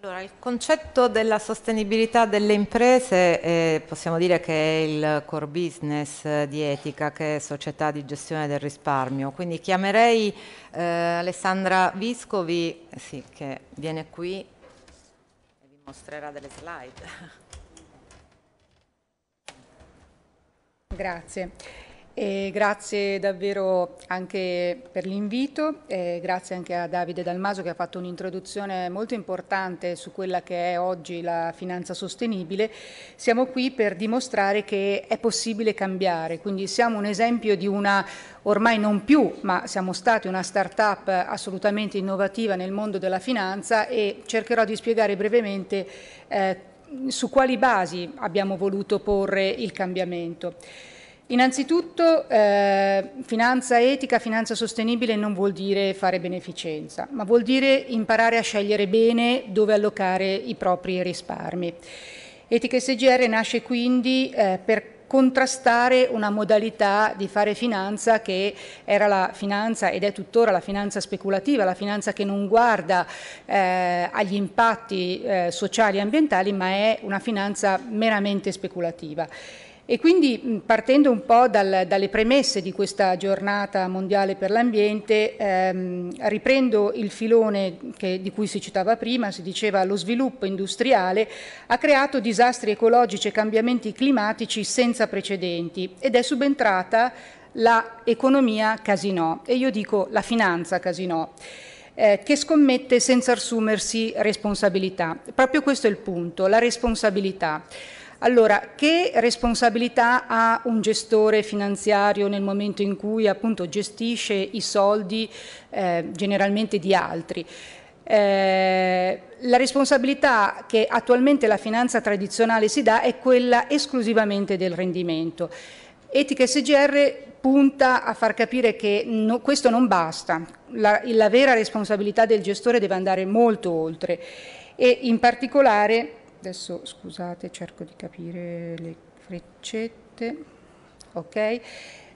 Allora, il concetto della sostenibilità delle imprese eh, possiamo dire che è il core business eh, di Etica, che è società di gestione del risparmio. Quindi chiamerei eh, Alessandra Viscovi, eh, sì, che viene qui e vi mostrerà delle slide. Grazie. E grazie davvero anche per l'invito, grazie anche a Davide Dalmaso che ha fatto un'introduzione molto importante su quella che è oggi la finanza sostenibile. Siamo qui per dimostrare che è possibile cambiare, quindi siamo un esempio di una, ormai non più, ma siamo stati una start-up assolutamente innovativa nel mondo della finanza e cercherò di spiegare brevemente eh, su quali basi abbiamo voluto porre il cambiamento. Innanzitutto eh, finanza etica, finanza sostenibile non vuol dire fare beneficenza, ma vuol dire imparare a scegliere bene dove allocare i propri risparmi. Etica SGR nasce quindi eh, per contrastare una modalità di fare finanza che era la finanza ed è tuttora la finanza speculativa, la finanza che non guarda eh, agli impatti eh, sociali e ambientali ma è una finanza meramente speculativa. E quindi partendo un po' dal, dalle premesse di questa giornata mondiale per l'ambiente, ehm, riprendo il filone che, di cui si citava prima, si diceva lo sviluppo industriale ha creato disastri ecologici e cambiamenti climatici senza precedenti ed è subentrata l'economia casinò e io dico la finanza casinò. Eh, che scommette senza assumersi responsabilità. Proprio questo è il punto, la responsabilità. Allora, che responsabilità ha un gestore finanziario nel momento in cui appunto gestisce i soldi eh, generalmente di altri? Eh, la responsabilità che attualmente la finanza tradizionale si dà è quella esclusivamente del rendimento. Etica SGR punta a far capire che no, questo non basta, la, la vera responsabilità del gestore deve andare molto oltre e in particolare adesso scusate cerco di capire le freccette ok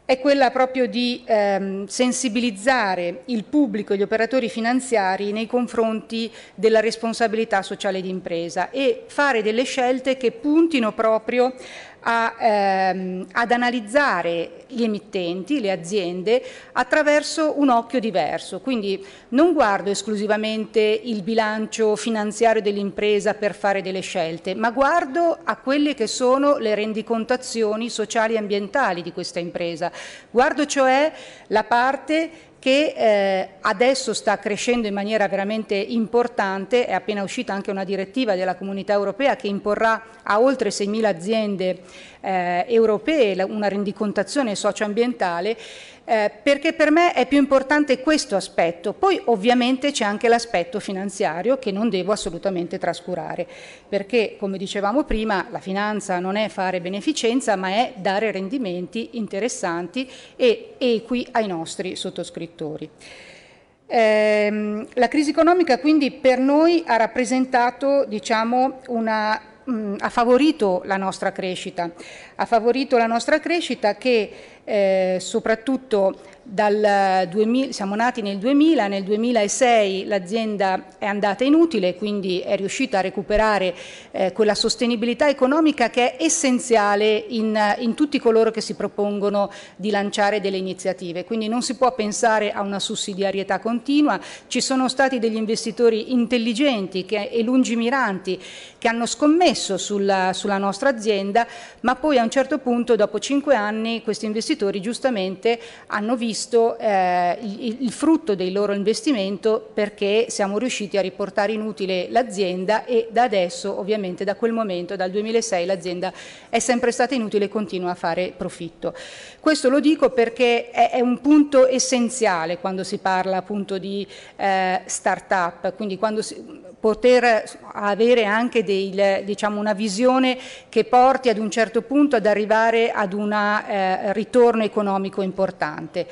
è quella proprio di ehm, sensibilizzare il pubblico e gli operatori finanziari nei confronti della responsabilità sociale d'impresa e fare delle scelte che puntino proprio a, ehm, ad analizzare gli emittenti, le aziende, attraverso un occhio diverso. Quindi non guardo esclusivamente il bilancio finanziario dell'impresa per fare delle scelte, ma guardo a quelle che sono le rendicontazioni sociali e ambientali di questa impresa. Guardo cioè la parte che eh, adesso sta crescendo in maniera veramente importante, è appena uscita anche una direttiva della comunità europea che imporrà a oltre 6.000 aziende eh, europee una rendicontazione socioambientale eh, perché per me è più importante questo aspetto. Poi ovviamente c'è anche l'aspetto finanziario che non devo assolutamente trascurare, perché come dicevamo prima la finanza non è fare beneficenza ma è dare rendimenti interessanti e equi ai nostri sottoscrittori. Ehm, la crisi economica quindi per noi ha rappresentato diciamo, una mm, ha favorito la nostra crescita, ha favorito la nostra crescita che eh, soprattutto dal 2000, eh, siamo nati nel 2000, nel 2006 l'azienda è andata inutile, quindi è riuscita a recuperare eh, quella sostenibilità economica che è essenziale in, eh, in, tutti coloro che si propongono di lanciare delle iniziative. Quindi non si può pensare a una sussidiarietà continua, ci sono stati degli investitori intelligenti che, e lungimiranti che hanno scommesso sulla, sulla nostra azienda, ma poi a un certo punto, dopo cinque anni, questi investitori investitori giustamente hanno visto eh, il, il, frutto del loro investimento perché siamo riusciti a riportare inutile l'azienda e da adesso ovviamente da quel momento, dal 2006 l'azienda è sempre stata inutile e continua a fare profitto. Questo lo dico perché è, è un punto essenziale quando si parla appunto di eh, start-up, quindi quando si, poter avere anche del, diciamo, una visione che porti ad un certo punto ad arrivare ad una eh, ritorno ritorno economico importante.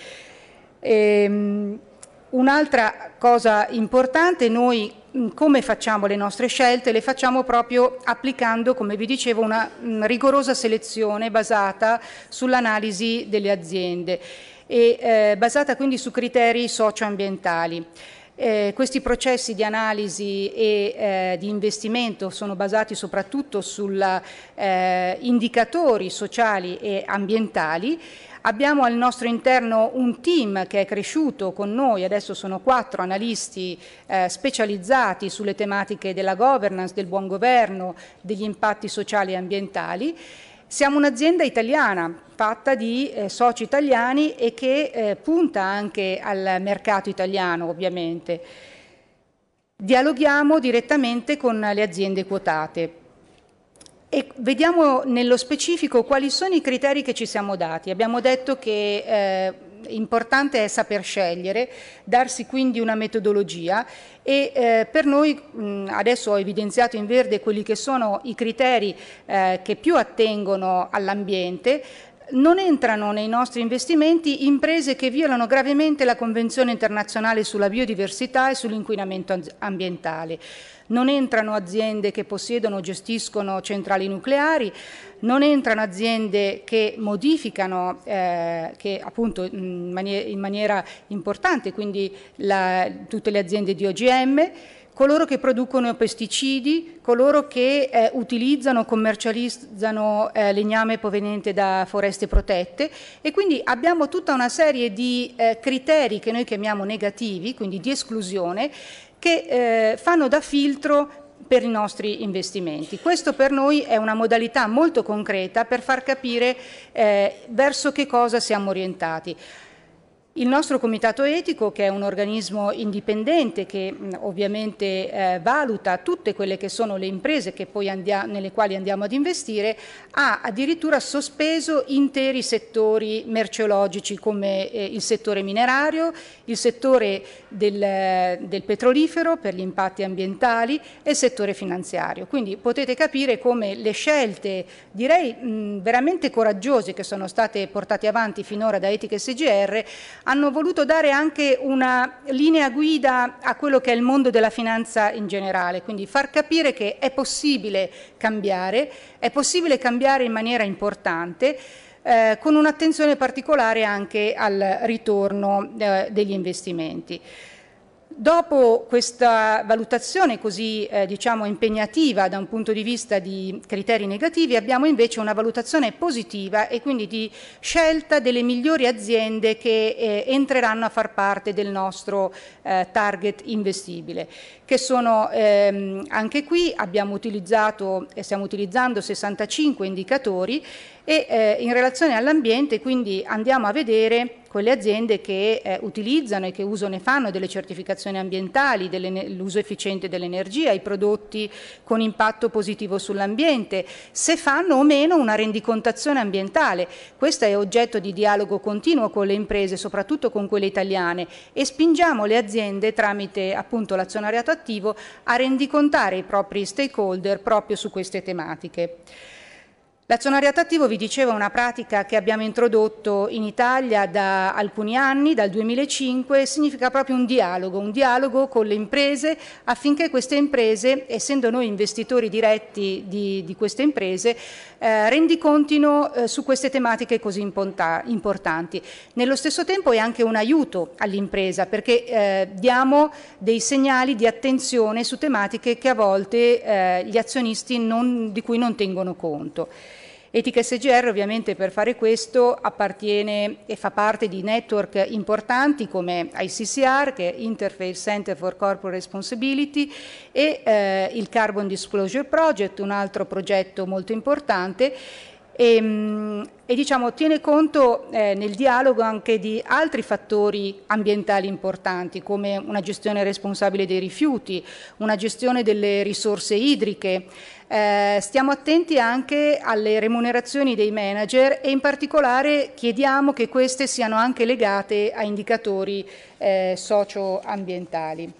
Ehm, Un'altra cosa importante, noi mm, come facciamo le nostre scelte? Le facciamo proprio applicando, come vi dicevo, una mm, rigorosa selezione basata sull'analisi delle aziende e eh, basata quindi su criteri socioambientali. Eh, questi processi di analisi e eh, di investimento sono basati soprattutto su eh, indicatori sociali e ambientali. Abbiamo al nostro interno un team che è cresciuto con noi, adesso sono quattro analisti eh, specializzati sulle tematiche della governance, del buon governo, degli impatti sociali e ambientali siamo un'azienda italiana fatta di eh, soci italiani e che eh, punta anche al mercato italiano ovviamente. Dialoghiamo direttamente con le aziende quotate e vediamo nello specifico quali sono i criteri che ci siamo dati. Abbiamo detto che eh, Importante è saper scegliere, darsi quindi una metodologia e eh, per noi mh, adesso ho evidenziato in verde quelli che sono i criteri eh, che più attengono all'ambiente, non entrano nei nostri investimenti imprese che violano gravemente la Convenzione internazionale sulla biodiversità e sull'inquinamento ambientale. Non entrano aziende che possiedono o gestiscono centrali nucleari, non entrano aziende che modificano eh, che appunto in, maniera importante, quindi la, tutte le aziende di OGM, coloro che producono pesticidi, coloro che eh, utilizzano, commercializzano eh, legname proveniente da foreste protette e quindi abbiamo tutta una serie di eh, criteri che noi chiamiamo negativi, quindi di esclusione, che eh, fanno da filtro per i nostri investimenti. Questo per noi è una modalità molto concreta per far capire eh, verso che cosa siamo orientati. Il nostro comitato etico, che è un organismo indipendente che ovviamente eh, valuta tutte quelle che sono le imprese andiamo, nelle quali andiamo ad investire, ha addirittura sospeso interi settori merceologici come eh, il settore minerario, il settore del, del petrolifero per gli impatti ambientali e il settore finanziario. Quindi potete capire come le scelte, direi mh, veramente coraggiose, che sono state portate avanti finora da Etica e SGR, hanno voluto dare anche una linea guida a quello che è il mondo della finanza in generale, quindi far capire che è possibile cambiare, è possibile cambiare in maniera importante, eh, con un'attenzione particolare anche al ritorno eh, degli investimenti. Dopo questa valutazione così eh, diciamo impegnativa da un punto di vista di criteri negativi, abbiamo invece una valutazione positiva e quindi di scelta delle migliori aziende che eh, entreranno a far parte del nostro eh, target investibile, che sono ehm, anche qui abbiamo utilizzato e stiamo utilizzando 65 indicatori e eh, in relazione all'ambiente quindi andiamo a vedere con le aziende che eh, utilizzano e che uso ne fanno delle certificazioni ambientali, l'uso efficiente dell'energia, i prodotti con impatto positivo sull'ambiente, se fanno o meno una rendicontazione ambientale. Questo è oggetto di dialogo continuo con le imprese, soprattutto con quelle italiane e spingiamo le aziende tramite appunto l'azionariato attivo a rendicontare i propri stakeholder proprio su queste tematiche. L'azionariato attivo, vi dicevo, è una pratica che abbiamo introdotto in Italia da alcuni anni, dal 2005, significa proprio un dialogo, un dialogo con le imprese affinché queste imprese, essendo noi investitori diretti di, di queste imprese, eh, rendicontino eh, su queste tematiche così importanti. Nello stesso tempo è anche un aiuto all'impresa perché eh, diamo dei segnali di attenzione su tematiche che a volte eh, gli azionisti non, di cui non tengono conto. Etica SGR ovviamente per fare questo appartiene e fa parte di network importanti come ICCR, che è Interface Center for Corporate Responsibility, e eh, il Carbon Disclosure Project, un altro progetto molto importante, e, ehm, e diciamo, tiene conto eh, nel dialogo anche di altri fattori ambientali importanti come una gestione responsabile dei rifiuti, una gestione delle risorse idriche. Eh, stiamo attenti anche alle remunerazioni dei manager e in particolare chiediamo che queste siano anche legate a indicatori eh, socioambientali.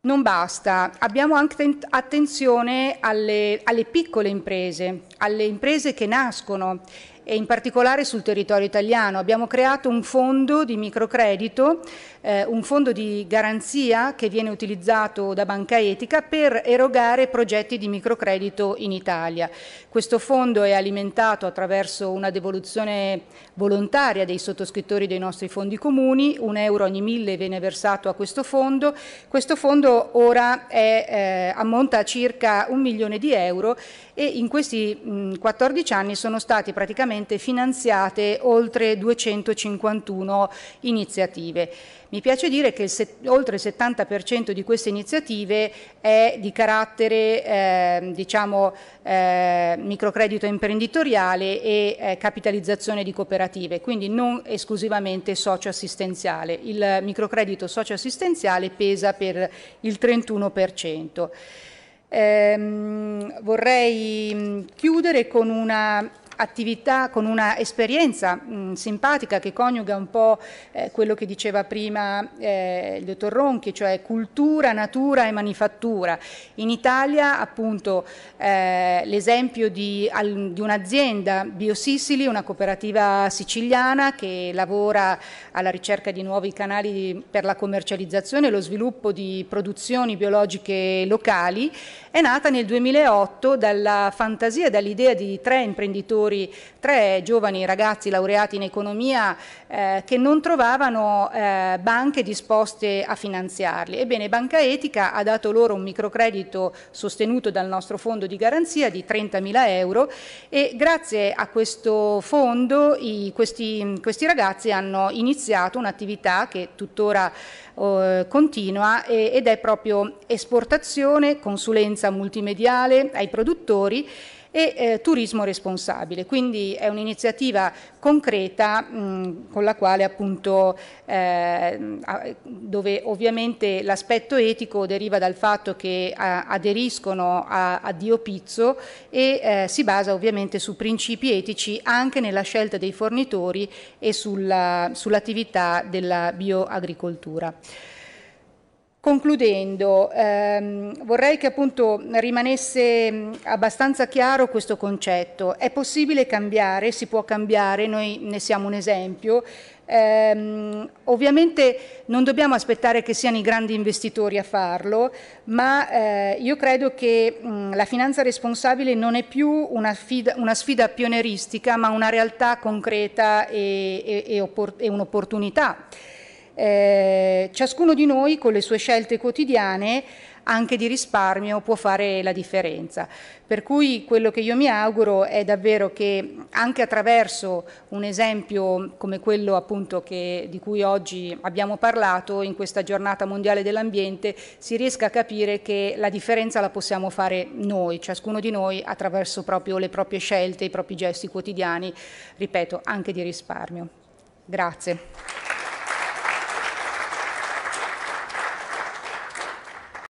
Non basta, abbiamo anche attenzione alle, alle piccole imprese, alle imprese che nascono e in particolare sul territorio italiano. Abbiamo creato un fondo di microcredito, eh, un fondo di garanzia che viene utilizzato da Banca Etica per erogare progetti di microcredito in Italia. Questo fondo è alimentato attraverso una devoluzione volontaria dei sottoscrittori dei nostri fondi comuni, un euro ogni mille viene versato a questo fondo. Questo fondo ora è, eh, ammonta a circa un milione di euro e in questi mh, 14 anni sono state praticamente finanziate oltre 251 iniziative. Mi piace dire che il oltre il 70% di queste iniziative è di carattere eh, diciamo, eh, microcredito imprenditoriale e eh, capitalizzazione di cooperative, quindi non esclusivamente socioassistenziale. Il microcredito socioassistenziale pesa per il 31%. Ehm, vorrei chiudere con una attività, con una esperienza mh, mm, simpatica che coniuga un po' eh, quello che diceva prima eh, il dottor Ronchi, cioè cultura, natura e manifattura. In Italia appunto eh, l'esempio di, di un'azienda Biosicili, una cooperativa siciliana che lavora alla ricerca di nuovi canali per la commercializzazione e lo sviluppo di produzioni biologiche locali, è nata nel 2008 dalla fantasia e dall'idea di tre imprenditori lavoratori, tre giovani ragazzi laureati in economia eh, che non trovavano eh, banche disposte a finanziarli. Ebbene, Banca Etica ha dato loro un microcredito sostenuto dal nostro fondo di garanzia di 30.000 euro e grazie a questo fondo i, questi, questi, ragazzi hanno iniziato un'attività che tuttora eh, continua ed è proprio esportazione, consulenza multimediale ai produttori e eh, turismo responsabile. Quindi è un'iniziativa concreta mh, con la quale appunto eh, dove ovviamente l'aspetto etico deriva dal fatto che a, eh, aderiscono a, a, Dio Pizzo e eh, si basa ovviamente su principi etici anche nella scelta dei fornitori e sull'attività della bioagricoltura. Concludendo, ehm, vorrei che appunto rimanesse abbastanza chiaro questo concetto. È possibile cambiare, si può cambiare, noi ne siamo un esempio. Ehm, ovviamente non dobbiamo aspettare che siano i grandi investitori a farlo, ma eh, io credo che mh, la finanza responsabile non è più una, fida, una sfida pionieristica, ma una realtà concreta e, e, e, e un'opportunità eh, ciascuno di noi con le sue scelte quotidiane anche di risparmio può fare la differenza. Per cui quello che io mi auguro è davvero che anche attraverso un esempio come quello appunto che, di cui oggi abbiamo parlato in questa giornata mondiale dell'ambiente si riesca a capire che la differenza la possiamo fare noi, ciascuno di noi attraverso proprio le proprie scelte, i propri gesti quotidiani, ripeto, anche di risparmio. Grazie.